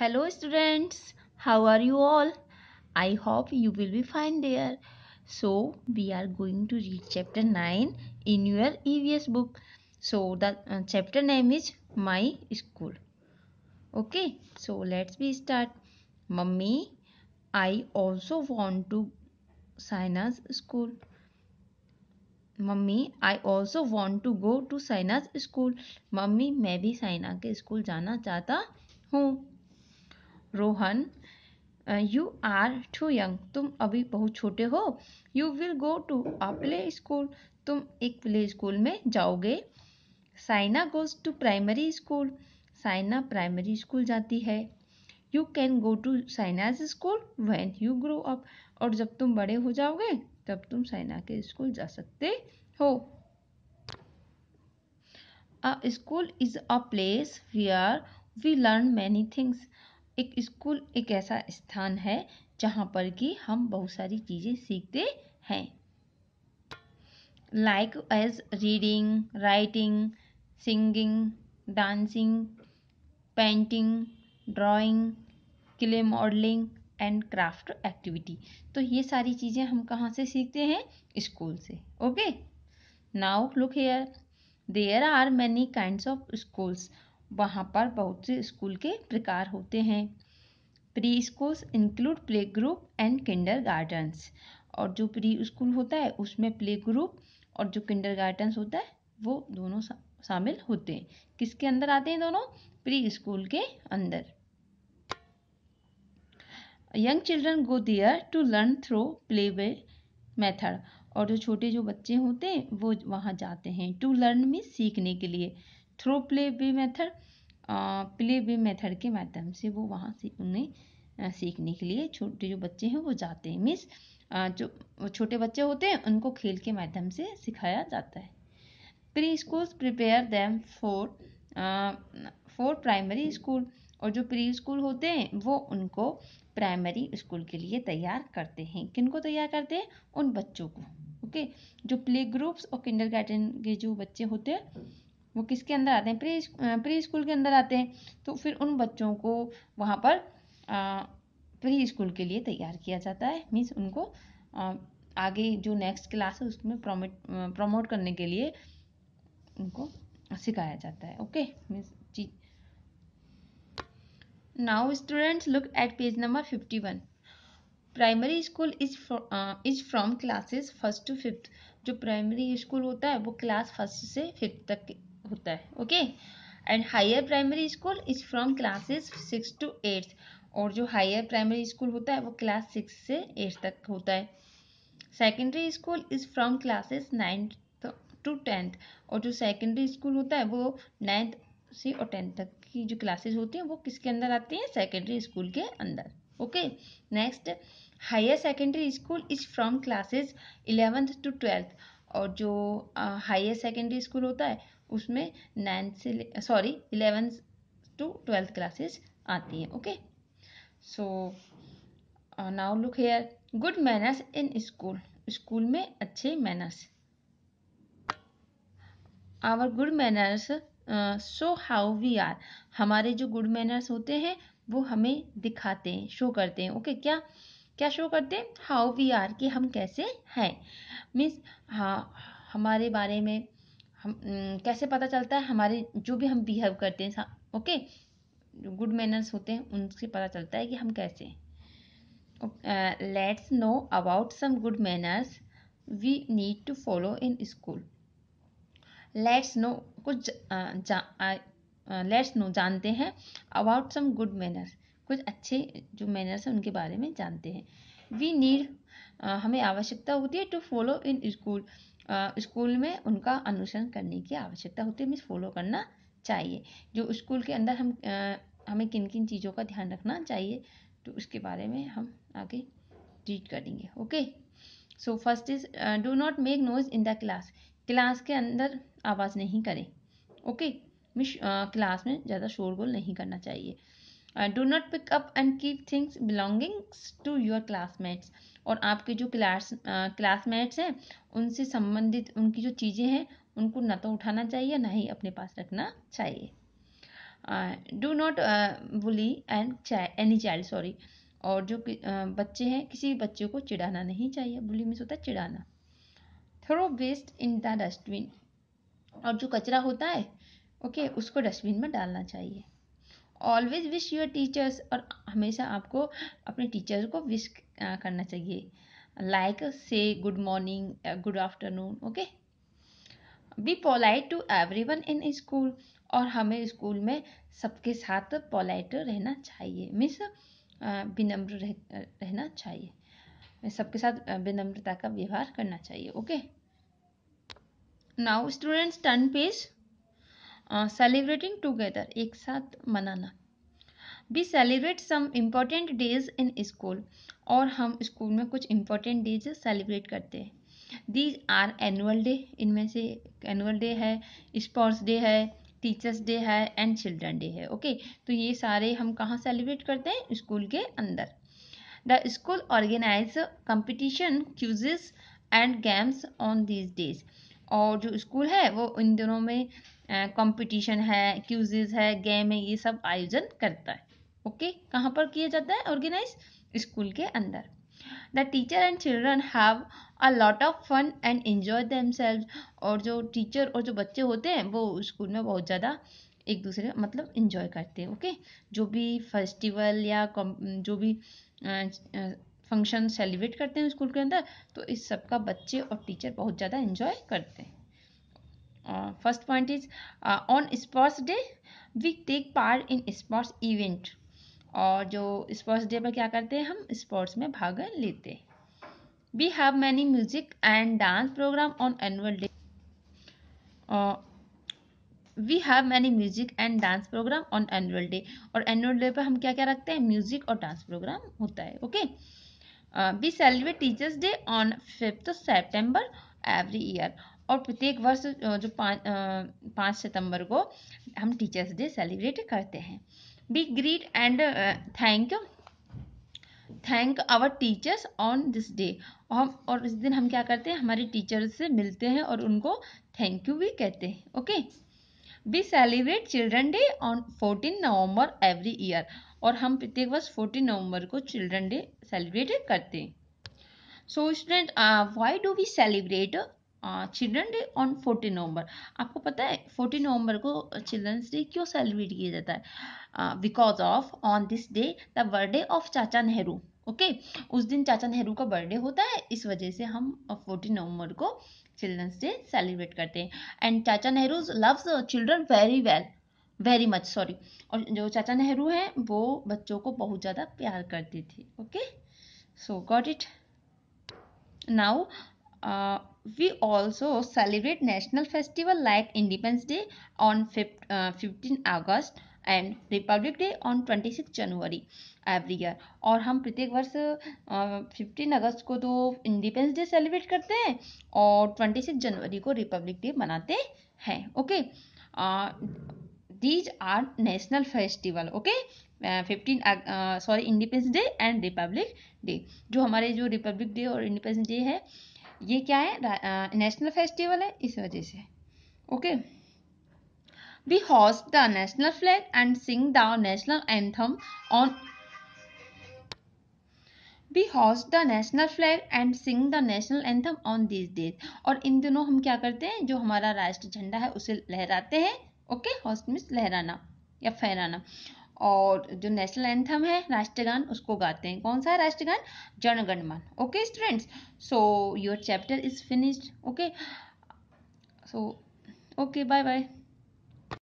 hello students how are you all i hope you will be fine there so we are going to read chapter 9 in your evs book so the uh, chapter name is my school okay so let's be start mummy i also want to sina's school Mummy, I also want to go to साइनाज school. Mummy, मैं भी साइना के school जाना चाहता हूँ Rohan you are too young तुम अभी बहुत छोटे हो you will go to a play school तुम एक प्ले स्कूल में जाओगे Saina goes to primary school Saina primary school जाती है you can go to Saina's school when you grow up और जब तुम बड़े हो जाओगे तब तुम साइना के स्कूल जा सकते हो a school is a place we are we learn many things एक स्कूल एक ऐसा स्थान है जहाँ पर कि हम बहुत सारी चीज़ें सीखते हैं like as reading writing singing dancing painting drawing clay modelling and craft activity तो ये सारी चीज़ें हम कहाँ से सीखते हैं स्कूल से okay now look here there are many kind of schools वहाँ पर बहुत से स्कूल के प्रकार होते हैं pre schools include play group and kindergartens और जो प्री स्कूल होता है उसमें प्ले ग्रुप और जो किंडर गार्डन्स होता है वो दोनों शामिल होते हैं किसके अंदर आते हैं दोनों प्री स्कूल के अंदर young children go there to learn through play way method और जो छोटे जो बच्चे होते हैं वो वहाँ जाते हैं टू लर्न में सीखने के लिए through play way method play way method के माध्यम से वो वहाँ से उन्हें सीखने के लिए छोटे जो बच्चे हैं वो जाते हैं मीन्स जो छोटे बच्चे होते हैं उनको खेल के माध्यम से सिखाया जाता है pre school prepare them for for primary school और जो प्री स्कूल होते हैं वो उनको प्राइमरी स्कूल के लिए तैयार करते हैं किनको तैयार करते हैं उन बच्चों को ओके जो प्ले ग्रुप्स और किंडर गार्डन के जो बच्चे होते हैं वो किसके अंदर आते हैं प्री प्री स्कूल के अंदर आते हैं तो फिर उन बच्चों को वहाँ पर प्री स्कूल के लिए तैयार किया जाता है मीन्स उनको आगे जो नेक्स्ट क्लास है उसमें प्रोमोट प्रमोट करने के लिए उनको सिखाया जाता है okay means now students look at page number fifty one primary school is is from classes first to fifth जो प्राइमरी स्कूल होता है वो क्लास फर्स्ट से फिफ्थ तक होता है okay and higher primary school is from classes six to eighth और जो हायर प्राइमरी स्कूल होता है वो क्लास सिक्स से एट्थ तक होता है secondary school is from classes ninth to tenth और जो सेकेंडरी स्कूल होता है वो नाइन्थ से और टेंथ तक की जो क्लासेस होती हैं वो किसके अंदर आती हैं सेकेंडरी स्कूल के अंदर okay next higher secondary school is from classes eleventh to twelfth और जो हायर सेकेंडरी स्कूल होता है उसमें नाइन्थ से sorry eleventh to twelfth classes आती हैं okay so now look here good manners in school school में अच्छे manners our good manners show how we are हमारे जो गुड मैनर्स होते हैं वो हमें दिखाते हैं शो करते हैं ओके okay, क्या क्या शो करते हैं हाउ वी आर कि हम कैसे हैं मीन्स हाँ हमारे बारे में हम कैसे पता चलता है हमारे जो भी हम बिहेव करते हैं ओके गुड मैनर्स होते हैं उनसे पता चलता है कि हम कैसे let's know about some good manners we need to follow in school let's know कुछ let's uh, know uh, uh, जानते हैं अबाउट सम गुड मैनर्स कुछ अच्छे जो मैनर्स हैं उनके बारे में जानते हैं वी नीड हमें आवश्यकता होती है to follow in school school में उनका अनुसरण करने की आवश्यकता होती है मीन्स फॉलो करना चाहिए जो स्कूल के अंदर हम हमें किन किन चीज़ों का ध्यान रखना चाहिए तो उसके बारे में हम आगे ट्रीट करेंगे okay so first is do not make noise in the class class के अंदर आवाज़ नहीं करें ओके okay? क्लास में ज़्यादा शोरगुल नहीं करना चाहिए do not pick up and keep things belongings to to classmates और आपके जो क्लास क्लासमेट्स uh, हैं उनसे संबंधित उनकी जो चीज़ें हैं उनको ना तो उठाना चाहिए ना ही अपने पास रखना चाहिए do not bully and any child sorry और जो uh, बच्चे हैं किसी भी बच्चे को चिढ़ाना नहीं चाहिए बुली मीन्स होता है चिढ़ाना throw waste in the dustbin और जो कचरा होता है ओके okay, उसको डस्टबिन में डालना चाहिए ऑलवेज विश योर टीचर्स और हमेशा आपको अपने टीचर्स को विश करना चाहिए like say good morning good afternoon okay be polite to everyone in school और हमें स्कूल में सबके साथ पोलाइट रहना चाहिए मीन्स विनम्र रह, रहना चाहिए सबके साथ विनम्रता का व्यवहार करना चाहिए okay now students turn page celebrating together एक साथ मनाना we celebrate some important days in school और हम स्कूल में कुछ इम्पॉर्टेंट डेज सेलिब्रेट करते हैं दीज आर एनुअल डे इनमें से एनुअल डे है स्पोर्ट्स डे है टीचर्स डे है एंड चिल्ड्रन डे है ओके okay? तो ये सारे हम कहाँ सेलिब्रेट करते हैं स्कूल के अंदर the school organize competition quizzes and games on these days और जो स्कूल है वो इन दिनों में कंपटीशन है क्यूजेज है गेम है ये सब आयोजन करता है ओके कहाँ पर किया जाता है ऑर्गेनाइज स्कूल के अंदर the teacher and children have a lot of fun and enjoy themselves और जो टीचर और जो बच्चे होते हैं वो स्कूल में बहुत ज़्यादा एक दूसरे मतलब इंजॉय करते हैं ओके जो भी फेस्टिवल या जो भी फंक्शन सेलिब्रेट करते हैं स्कूल के अंदर तो इस सब का बच्चे और टीचर बहुत ज़्यादा इंजॉय करते हैं first point is on sports day we take part in sports event और जो स्पोर्ट्स डे पर क्या करते हैं हम स्पोर्ट्स में भाग लेते हैं we have many music and dance program on annual day we have many music and dance program on annual day और एनुअल डे पर हम क्या क्या रखते हैं म्यूजिक और डांस प्रोग्राम होता है okay okay? uh, we celebrate teachers day on fifth September every year और प्रत्येक वर्ष uh, जो पाँच uh, पाँच सितंबर को हम टीचर्स डे सेलिब्रेट करते हैं be greet and thank thank our teachers on this day और हम और इस दिन हम क्या करते हैं हमारे टीचर्स से मिलते हैं और उनको थैंक यू भी कहते हैं okay okay? We celebrate children day on fourteen November every year और हम प्रत्येक वर्ष फोर्टीन नवंबर को चिल्ड्रन डे सेलिब्रेट करते हैं so student why do we celebrate children day on fourteen November आपको पता है फोर्टीन नवंबर को चिल्ड्रंस डे क्यों सेलिब्रेट किया जाता है because of on this day the birthday of Chacha Nehru okay उस दिन चाचा नेहरू का बर्थडे होता है इस वजह से हम फोर्टीन नवंबर को चिल्ड्रंस डे सेलिब्रेट करते हैं and Chacha Nehru loves children very well very much sorry और जो चाचा नेहरू हैं वो बच्चों को बहुत ज़्यादा प्यार करते थे okay so got it now we also celebrate national festival like independence day on fifteen August and republic day on twenty six January every year और हम प्रत्येक वर्ष फिफ्टीन अगस्त को तो इंडिपेंडेंस डे सेलिब्रेट करते हैं और ट्वेंटी सिक्स जनवरी को रिपब्लिक डे मनाते हैं okay these are national festival okay fifteen sorry independence day and republic day जो हमारे जो रिपब्लिक डे और इंडिपेंडेंस डे है ये क्या है नेशनल फेस्टिवल है इस वजह से okay okay? we hoist the national flag and sing the national anthem on we hoist the national flag and sing the national anthem on this days और इन दिनों हम क्या करते हैं जो हमारा राष्ट्र झंडा है उसे लहराते हैं ओके हॉस्ट मीन्स लहराना या फहराना और जो नेशनल एंथम है राष्ट्रगान उसको गाते हैं कौन सा है राष्ट्रगान Jana Gana Mana okay students so your chapter is finished okay so okay bye bye